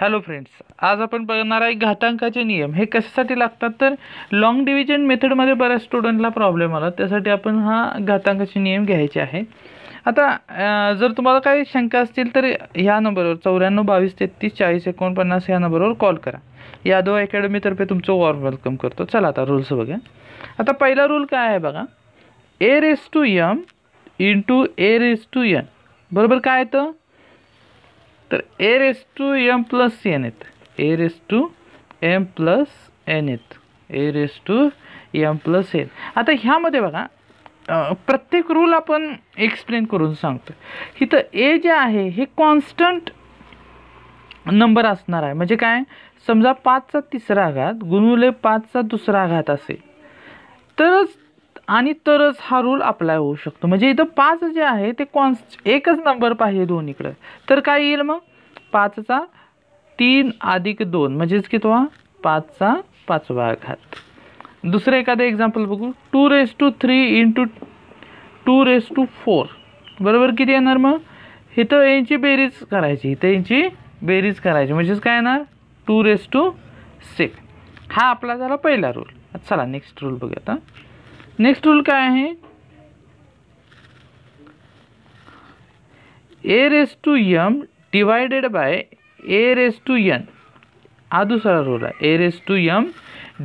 hello friends आज आपण बघणार आहे घातांकाचे नियम हे कशासाठी लागतात तर लॉंग डिव्हिजन मेथडमध्ये बऱ्याच स्टुडंटला प्रॉब्लेम आला त्यासाठी आपण हा घातांकाचे नियम घ्यायचे आहे आता जर तुम्हाला काही शंका असतील तर ह्या नंबरवर चौऱ्याण्णव बावीस तेहतीस चाळीस एकोणपन्नास ह्या नंबरवर कॉल करा यादव अकॅडमीतर्फे तुमचं वॉर्म वेलकम करतो चला आता रूल्स बघा आता पहिला रूल काय आहे बघा a raise to m into a raise to n बरोबर काय येतं तर a raise to m plus n आहेत a raise to m plus n आहेत a raise to m plus n आता ह्यामध्ये बघा प्रत्येक रूल आपण एक्सप्लेन करून सांगतो इथं ए जे आहे हे कॉन्स्टंट नंबर असणार आहे म्हणजे काय समजा पाचचा तिसरा आघात गुणुले पाचचा दुसरा आघात असेल तरच आणि तरच हा रूल अप्लाय होऊ शकतो म्हणजे इथं पाच जे आहे ते कॉन्स एकच नंबर पाहिजे दोन्हीकडं तर काय येईल मग पाचचा तीन अधिक दोन म्हणजेच की तो पाचचा पाचवा घात दुसरं एखादं एक्झाम्पल बघू two raise to three into two raise to four बरोबर किती येणार मग इथं यांची बेरीज करायची इथं यांची बेरीज करायची म्हणजेच काय येणार टू रेस टू सिक्स हा आपला झाला पहिला रूल चला नेक्स्ट रूल बघूया आता नेक्स्ट रूल काय आहे a raise to m divided by a raise to n हा दुसरा रूल आहे a raise to m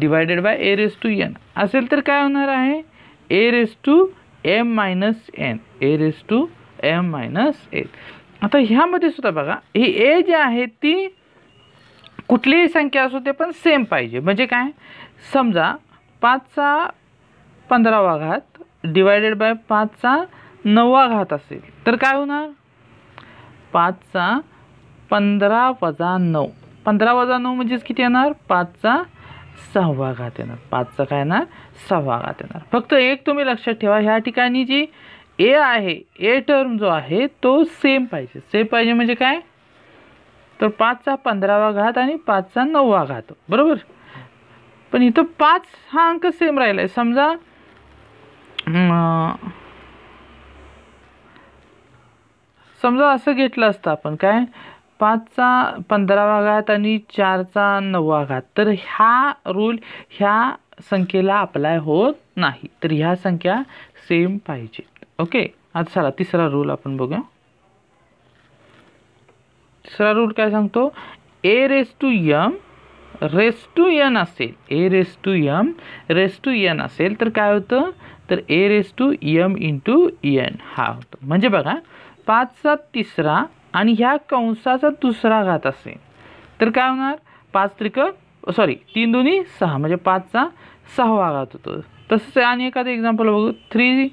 divided by a raise to n असेल तर काय होणार आहे a raise to m minus n a raise to m minus n आता ह्यामध्ये सुद्धा बघा ही ए जी आहे ती कुठलीही संख्या असू ते पण सेम पाहिजे म्हणजे काय समजा पाचचा पंधरावा घात डिवायडेड बाय पाचचा नववा घात असेल तर काय होणार पाचचा पंधरा वजा नऊ पंधरा वजा नऊ म्हणजेच किती येणार पाचचा सहावा घात येणार पाचचा काय येणार सहावा घात येणार फक्त एक तुम्ही लक्षात ठेवा ह्या ठिकाणी जी ए आहे ए टर्म जो आहे तो सेम पाहिजे सेम पाहिजे म्हणजे काय तर पाचचा पंधरावा घात आणि पाचचा नववा घात बरोबर पण इथं पाच हा अंक सेम राहिला आहे समजा समजा असं घेतलं असतं आपण काय पाचचा पंधरावा घात आणि चारचा नववा घात तर ह्या रूल ह्या संख्येला अप्लाय होत नाही तर ह्या संख्या सेम पाहिजे ओके आता चला तिसरा रूल आपण बघूया तिसरा रूल काय सांगतो a raise to m raise to n असेल a raise to m raise to n असेल तर काय होतं तर a raise to m into n हा होतो म्हणजे बघा पाचचा तिसरा आणि ह्या कंसाचा दुसरा घात असेल तर काय होणार पाच त्रिक सॉरी तीन दोन्ही सहा म्हणजे पाचचा सहावा घात होतो तसंच आणि एखादं एक्झाम्पल बघू थ्री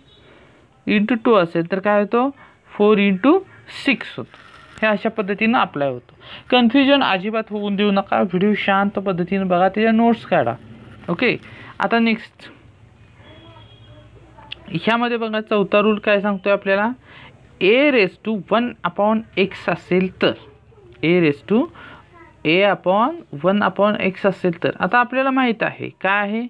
इंटू टू असेल तर काय होतो फोर इंटू सिक्स होतो हे अशा पद्धतीनं अप्लाय होतो कन्फ्युजन अजिबात होऊन देऊ नका व्हिडिओ शांत पद्धतीनं बघा त्याच्या नोट्स काढा ओके आता नेक्स्ट ह्यामध्ये बघा चौथा रूल काय सांगतोय आपल्याला a raise to one upon x असेल तर a raise to a upon one upon x असेल तर आता आपल्याला माहीत आहे काय आहे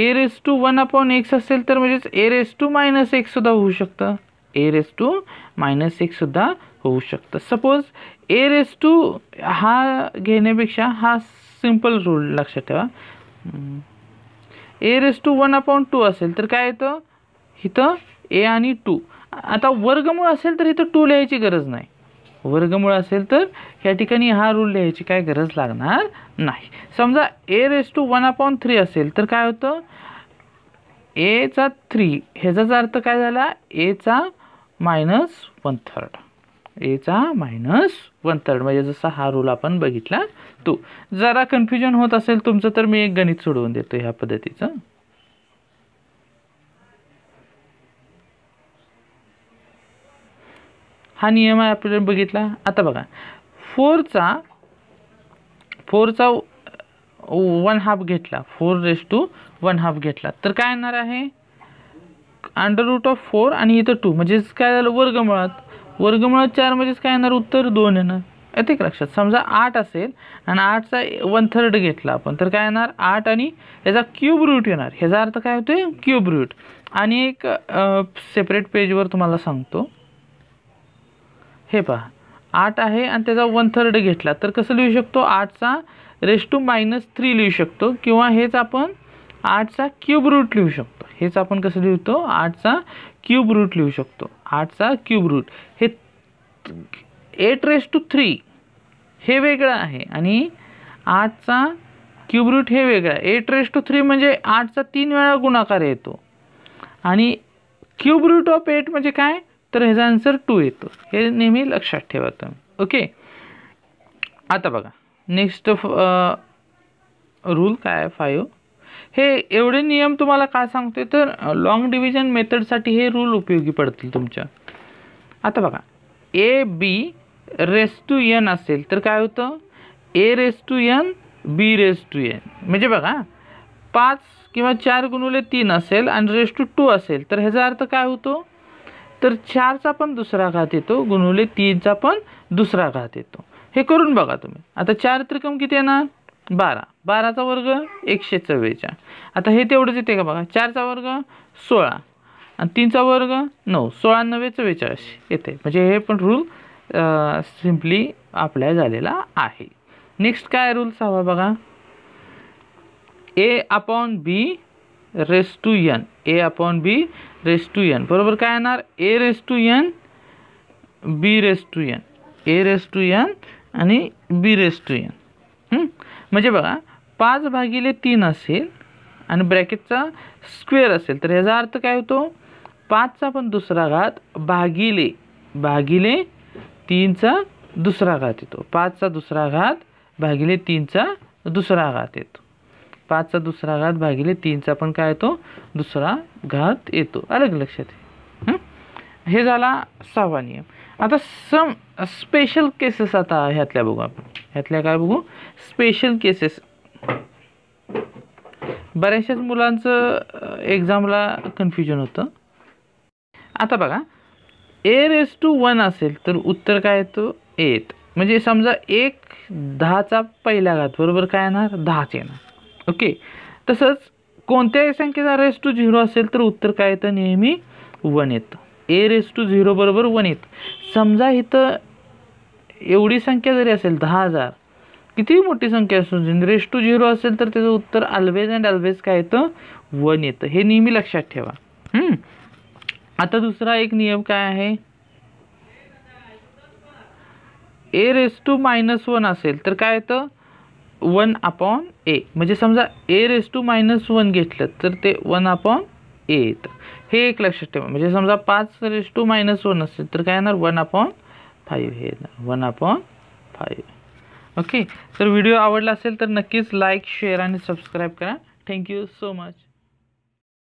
a raise to one upon x असेल तर म्हणजेच ए रेस टू मायनस एक्ससुद्धा होऊ शकतं ए रेस टू मायनस एक्ससुद्धा होऊ शकतं सपोज ए रेस टू हा घेण्यापेक्षा हा सिम्पल रूल लक्षात ठेवा a raise to one upon two असेल तर काय येतं इथं ए आणि टू आता वर्गमूळ असेल तर इथं टू लिहायची गरज नाही वर्गमूळ असेल तर या ठिकाणी हा रूल लिहायची काय गरज लागणार नाही समजा a raise to one upon three असेल तर काय होतं एचा थ्री ह्याचाच अर्थ काय झाला एचा मायनस वन थर्ड एचा मायनस वन थर्ड म्हणजे जसा हा रूल आपण बघितला तो जरा कन्फ्युजन होत असेल तुमचं तर मी एक गणित सोडवून देतो ह्या पद्धतीचं हा नियम आहे आपल्याला बघितला आता बघा फोरचा फोरचा वन हाफ घेतला four raise to one half घेतला तर काय येणार आहे अंडर रूट ऑफ फोर आणि इथं टू म्हणजेच काय झालं वर्गमुळात वर्गमुळात चार म्हणजेच काय येणार उत्तर दोन येणार येते का लक्षात समजा आठ असेल आणि आठचा वन थर्ड घेतला आपण तर काय येणार आठ आणि याचा क्यूब रूट येणार ह्याचा अर्थ काय होतो क्यूब रूट आणि एक सेपरेट पेजवर तुम्हाला सांगतो हे पहा आठ आहे आणि त्याचा वन थर्ड घेतला तर कसं लिहू शकतो आठचा रेस टू मायनस थ्री लिहू शकतो किंवा हेच आपण आठचा क्यूब रूट लिहू शकतो हेच आपण कसं लिहितो आठचा क्यूब रूट लिहू शकतो आठचा क्यूब रूट हे एट रेस टू थ्री हे वेगळं आहे आणि आठचा क्यूब रूट हे वेगळं आहे एट रेस टू थ्री म्हणजे आठचा तीन वेळा गुणाकार येतो आणि क्यूब रूट ऑफ एट म्हणजे काय तर ह्याचा आन्सर टू येतो हे नेहमी लक्षात ठेवा तुम्ही ओके आता बघा नेक्स्ट रूल uh, काय आहे हे एवढे नियम तुम्हाला काय सांगतोय तर लॉंग डिव्हिजन मेथडसाठी हे रूल उपयोगी पडतील तुमच्या आता बघा a b raise to n असेल तर काय होतं a raise to n b raise to n म्हणजे बघा पाच किंवा चार गुणवले तीन असेल आणि रेस टू टू असेल तर ह्याचा अर्थ काय होतो तर चारचा पण दुसरा घात येतो गुणवले तीनचा पण दुसरा घात येतो हे करून बघा तुम्ही आता चार त्रिकम किती येणार बारा बाराचा वर्ग एकशे चव्वेचाळ आता हे तेवढंच येते का बघा चारचा वर्ग सोळा आणि तीनचा वर्ग नऊ सोळा नव्वे चव्वेचाळीस येते म्हणजे हे पण रूल सिम्पली आपल्या झालेला आहे नेक्स्ट काय रूल हवा बघा a upon b raise to n a upon b raise to n बरोबर काय येणार a raise to n b raise to n a raise to n आणि बी रेस टू यन म्हणजे बघा पाच भागिले तीन असेल आणि ब्रॅकेटचा स्क्वेअर असेल तर ह्याचा अर्थ काय होतो पाचचा पण दुसरा घात भागिले भागिले तीनचा दुसरा घात येतो पाचचा दुसरा घात भागिले तीनचा दुसरा घात येतो पाचचा दुसरा घात भागिले तीनचा पण काय येतो दुसरा घात येतो अलग लक्षात हे झाला सहावा नियम आता सम स्पेशल केसेस आता ह्यातल्या बघू आपण ह्यातल्या काय बघू स्पेशल केसेस बऱ्याचशाच मुलांचं एक्झामला कन्फ्युजन होतं आता बघा ए एस टू वन असेल तर उत्तर काय येतो एट म्हणजे समजा एक दहाचा पहिला घात बरोबर काय येणार दहाच येणार ओके तसंच कोणत्याही संख्येचा रेस टू झिरो असेल तर उत्तर काय येतं नेहमी वन येतं ए रेस टू झिरो बरोबर वन येतं समजा इथं एवढी संख्या जरी असेल दहा हजार कितीही मोठी संख्या असून रेस टू झिरो असेल तर त्याचं उत्तर अल्वेज अँड अल्वेज काय येतं वन येतं हे नेहमी लक्षात ठेवा आता दुसरा एक नियम काय आहे a raise to minus one असेल तर काय येतं वन अपॉन ए म्हणजे समजा a raise to minus one घेतलं तर ते वन अपॉन ए येतं हे एक लक्षात ठेवा म्हणजे समजा पाच रेस टू मायनस वन असेल तर काय येणार वन अपॉन फाईव्ह हे येणार वन अपॉन फाईव्ह ओके तर व्हिडिओ आवडला असेल तर नक्कीच लाईक शेअर आणि सबस्क्राईब करा थँक्यू सो मच